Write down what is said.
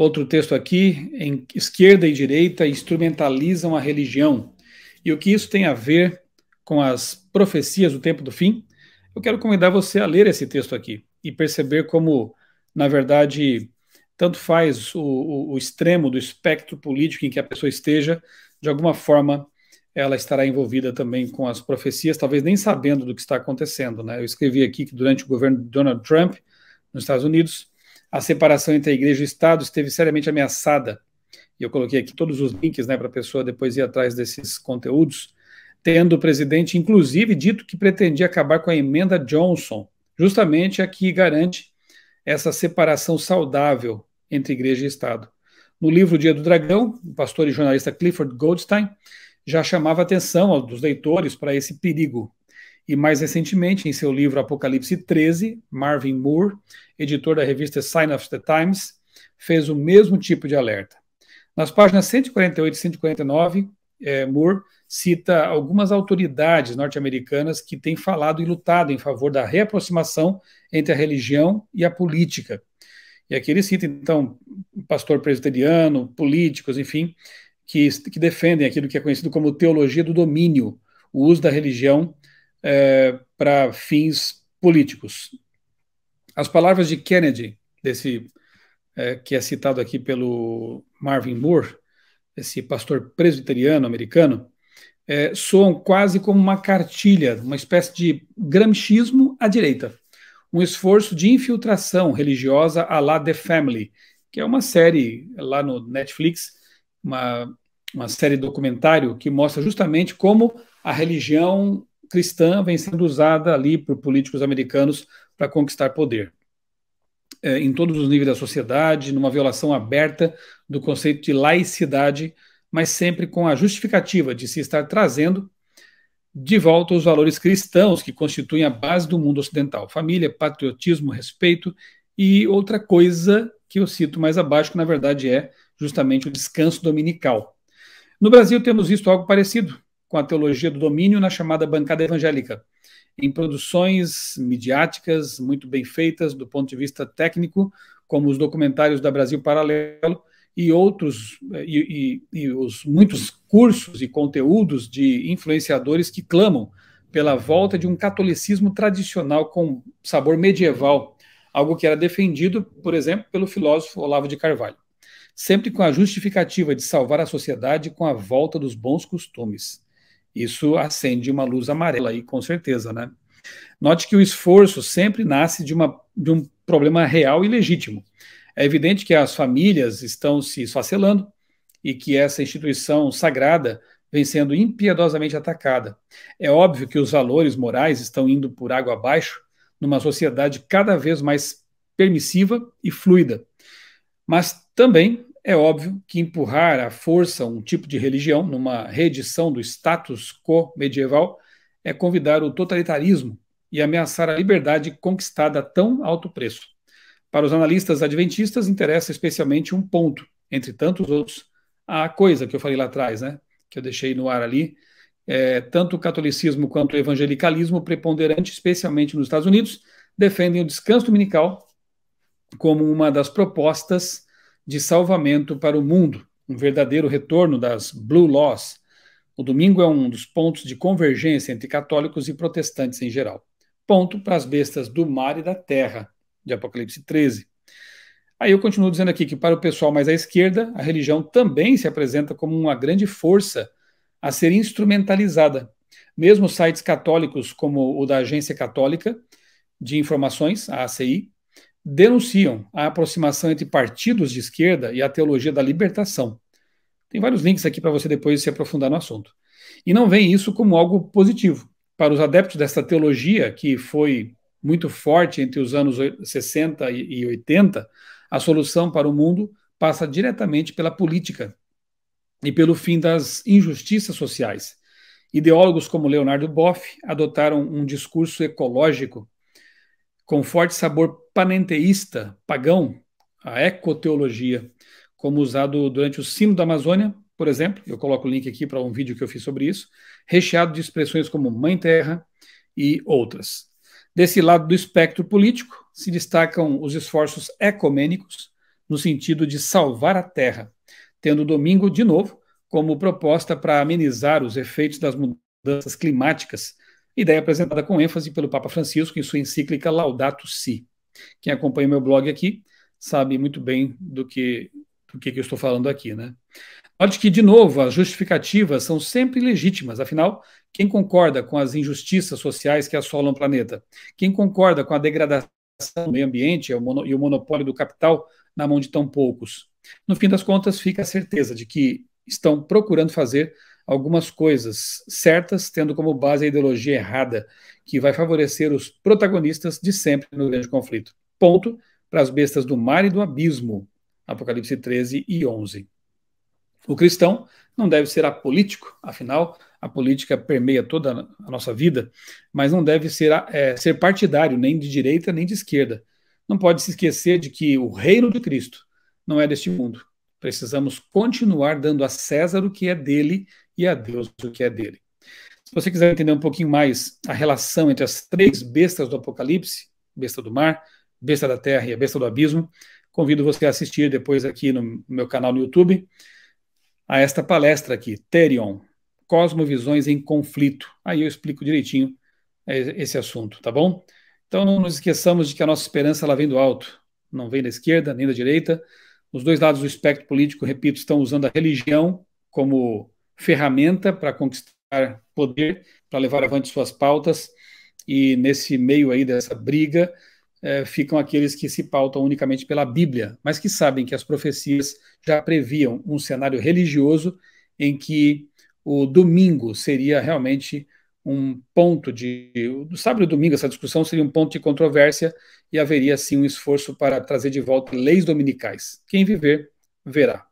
Outro texto aqui, em esquerda e direita instrumentalizam a religião. E o que isso tem a ver com as profecias do tempo do fim? Eu quero convidar você a ler esse texto aqui e perceber como, na verdade, tanto faz o, o, o extremo do espectro político em que a pessoa esteja, de alguma forma ela estará envolvida também com as profecias, talvez nem sabendo do que está acontecendo. Né? Eu escrevi aqui que durante o governo de Donald Trump, nos Estados Unidos, a separação entre a igreja e o Estado esteve seriamente ameaçada. E eu coloquei aqui todos os links né, para a pessoa depois ir atrás desses conteúdos, tendo o presidente, inclusive, dito que pretendia acabar com a emenda Johnson, justamente a que garante essa separação saudável entre igreja e Estado. No livro Dia do Dragão, o pastor e jornalista Clifford Goldstein já chamava atenção dos leitores para esse perigo e mais recentemente, em seu livro Apocalipse 13, Marvin Moore, editor da revista Sign of the Times, fez o mesmo tipo de alerta. Nas páginas 148 e 149, é, Moore cita algumas autoridades norte-americanas que têm falado e lutado em favor da reaproximação entre a religião e a política. E aqui ele cita, então, pastor presbiteriano, políticos, enfim, que, que defendem aquilo que é conhecido como teologia do domínio, o uso da religião é, para fins políticos. As palavras de Kennedy, desse é, que é citado aqui pelo Marvin Moore, esse pastor presbiteriano americano, é, soam quase como uma cartilha, uma espécie de gramchismo à direita, um esforço de infiltração religiosa à la The Family, que é uma série lá no Netflix, uma, uma série documentário que mostra justamente como a religião cristã vem sendo usada ali por políticos americanos para conquistar poder. É, em todos os níveis da sociedade, numa violação aberta do conceito de laicidade, mas sempre com a justificativa de se estar trazendo de volta os valores cristãos que constituem a base do mundo ocidental: família, patriotismo, respeito e outra coisa que eu cito mais abaixo, que na verdade é justamente o descanso dominical. No Brasil temos visto algo parecido, com a teologia do domínio na chamada bancada evangélica, em produções midiáticas muito bem feitas do ponto de vista técnico, como os documentários da Brasil Paralelo e outros e, e, e os muitos cursos e conteúdos de influenciadores que clamam pela volta de um catolicismo tradicional com sabor medieval, algo que era defendido, por exemplo, pelo filósofo Olavo de Carvalho, sempre com a justificativa de salvar a sociedade com a volta dos bons costumes. Isso acende uma luz amarela aí, com certeza, né? Note que o esforço sempre nasce de, uma, de um problema real e legítimo. É evidente que as famílias estão se esfacelando e que essa instituição sagrada vem sendo impiedosamente atacada. É óbvio que os valores morais estão indo por água abaixo numa sociedade cada vez mais permissiva e fluida. Mas também é óbvio que empurrar à força um tipo de religião numa reedição do status quo medieval é convidar o totalitarismo e ameaçar a liberdade conquistada a tão alto preço. Para os analistas adventistas, interessa especialmente um ponto, entre tantos outros, a coisa que eu falei lá atrás, né? que eu deixei no ar ali. É, tanto o catolicismo quanto o evangelicalismo preponderante, especialmente nos Estados Unidos, defendem o descanso dominical como uma das propostas de salvamento para o mundo, um verdadeiro retorno das Blue Laws. O domingo é um dos pontos de convergência entre católicos e protestantes em geral. Ponto para as bestas do mar e da terra, de Apocalipse 13. Aí eu continuo dizendo aqui que, para o pessoal mais à esquerda, a religião também se apresenta como uma grande força a ser instrumentalizada. Mesmo sites católicos, como o da Agência Católica de Informações, a ACI, denunciam a aproximação entre partidos de esquerda e a teologia da libertação. Tem vários links aqui para você depois se aprofundar no assunto. E não veem isso como algo positivo. Para os adeptos dessa teologia, que foi muito forte entre os anos 60 e 80, a solução para o mundo passa diretamente pela política e pelo fim das injustiças sociais. Ideólogos como Leonardo Boff adotaram um discurso ecológico com forte sabor panenteísta, pagão, a ecoteologia, como usado durante o sino da Amazônia, por exemplo, eu coloco o link aqui para um vídeo que eu fiz sobre isso, recheado de expressões como Mãe Terra e outras. Desse lado do espectro político, se destacam os esforços ecumênicos, no sentido de salvar a terra, tendo o domingo, de novo, como proposta para amenizar os efeitos das mudanças climáticas ideia apresentada com ênfase pelo Papa Francisco em sua encíclica Laudato Si. Quem acompanha meu blog aqui sabe muito bem do que do que, que eu estou falando aqui, né? Note que, de novo, as justificativas são sempre legítimas, afinal, quem concorda com as injustiças sociais que assolam o planeta? Quem concorda com a degradação do meio ambiente e o monopólio do capital na mão de tão poucos? No fim das contas, fica a certeza de que estão procurando fazer algumas coisas certas, tendo como base a ideologia errada, que vai favorecer os protagonistas de sempre no grande conflito. Ponto para as bestas do mar e do abismo. Apocalipse 13 e 11. O cristão não deve ser apolítico, afinal, a política permeia toda a nossa vida, mas não deve ser, é, ser partidário nem de direita nem de esquerda. Não pode se esquecer de que o reino de Cristo não é deste mundo. Precisamos continuar dando a César o que é dele e a Deus o que é dele. Se você quiser entender um pouquinho mais a relação entre as três bestas do Apocalipse, besta do mar, besta da terra e a besta do abismo, convido você a assistir depois aqui no meu canal no YouTube a esta palestra aqui, Terion, Cosmovisões em Conflito. Aí eu explico direitinho é, esse assunto, tá bom? Então não nos esqueçamos de que a nossa esperança ela vem do alto, não vem da esquerda nem da direita. Os dois lados do espectro político, repito, estão usando a religião como ferramenta para conquistar poder, para levar avante suas pautas, e nesse meio aí dessa briga é, ficam aqueles que se pautam unicamente pela Bíblia, mas que sabem que as profecias já previam um cenário religioso em que o domingo seria realmente um ponto de. Sábado e domingo, essa discussão seria um ponto de controvérsia e haveria sim um esforço para trazer de volta leis dominicais. Quem viver, verá.